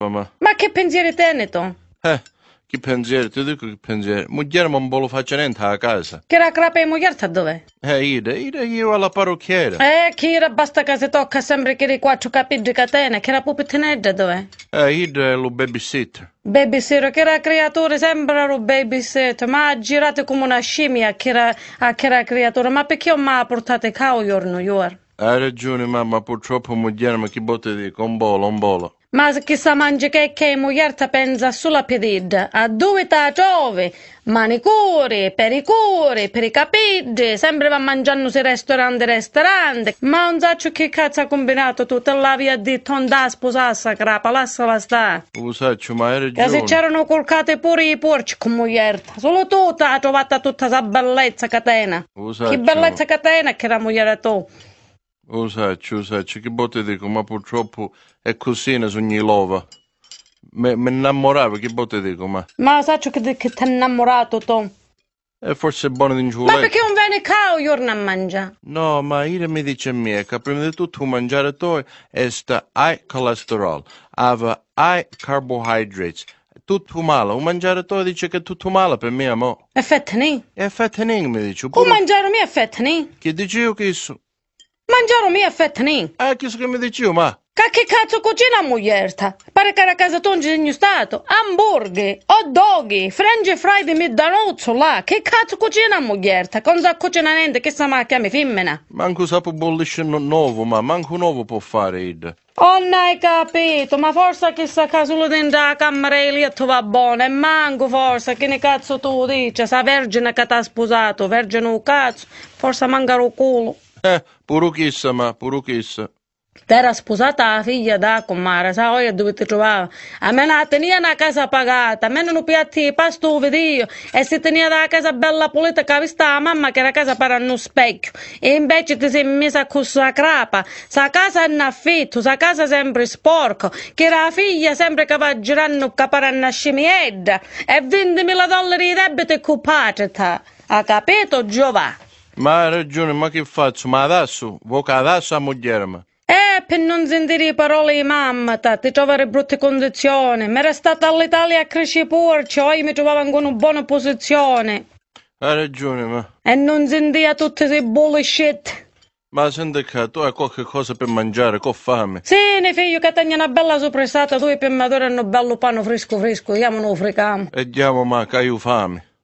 mamma. Ma che pensieri teneto? Eh, che pensieri, ti dico che pensieri. Mogliere non vuole fare niente a casa. Che era crapa e mogliere sa dove? Eh, ida, ida io alla parrucchiera. Eh, chi era basta che si tocca sempre che eri quattro capi di catena, che era pupitineggia dove? Eh, ida è lo babysitter. Babysitter, che era creatore, sembra lo babysitter, ma ha girato come una scimmia che era, a che era creatore. Ma perché mi ha portato cauio a New York? Hai ragione mamma, purtroppo mogliere ma che botte dico, un bolo, un bolo ma che sa mangia che che mogliarta pensa solo a piedid, a dove ta giove, manicure, pericure, per i capeggi, sempre va mangiando se ristorante ristorante, ma non saccio che cazzo ha combinato tutta la via di tonda sposassa crapa, lasciala sta. Usaccio, ma hai ragione. E se c'erano colcate pure i porci con mogliarta, solo tu ha trovato tutta questa bellezza catena. Usaccio. Che bellezza catena che era mogliera tu. Usaci, usaci, lo saccio, oh, che botte dico, ma purtroppo è così in ogni lova. Mi innamoravo, che botte dico, ma... Ma lo saccio che, che ti ha innamorato, Tom? E eh, forse è buono di ingiulare. Ma perché un vene cao io non mangia? No, ma io mi dice mia che prima di tutto mangiare toi è sta high cholesterol, aveva high carbohydrates, tutto male. Un mangiare tu dice che è tutto male per me, amore. È fettini? È fettini, mi dice. Un mangiare mio è fettini? Che dice io che isso? Mangiare mi affettani. A eh, chi so che mi dici ma? che cazzo cucina moglierta? Pare che la casa tongi di stato. Hamburger, hot dog, frange fry di midanozzo, là. Che cazzo cucina moglierta? Con sa cucina niente che sa macchia mi femmina. Manco sapo bollisce nuovo, ma manco nuovo può fare id. Oh, non hai capito, ma forse che sta lo dentro la camera lì a tu va buona, e manco forse, che ne cazzo tu dici, sa vergine che t'ha sposato, vergine un cazzo, forse manca lo culo. Eh, Puruchissa, ma Puruchissa. T'era sposata la figlia da comare, sa voi dove ti trovava? A me la tenia una casa pagata, a me non piatti i pasto vedio, e se tenia la casa bella pulita che aveva la mamma che la casa per uno specchio, e invece ti sei messa con la crapa, sa casa è in affitto, sa casa sempre sporca. che la figlia sempre che va girando che per una scimiedda, e 20.000 dollari di debito e cupate, ha capito Giovanni? Ma ha ragione, ma che faccio? Ma adesso, voca adesso a mogliarmi. Eh, per non sentire parole di mamma, ta, ti trovare brutte condizioni. Mi era stata all'Italia a crescere porci, oggi mi trovavo in una buona posizione. Ha ragione, ma... E non sentia tutte queste bullshit. Ma senti che tu hai qualche cosa per mangiare, con fame. Sì, ne figlio che taglia una bella sopressata, tu e per me hanno un bello pane fresco fresco, diamo lo frecamo. E diamo ma che hai fame.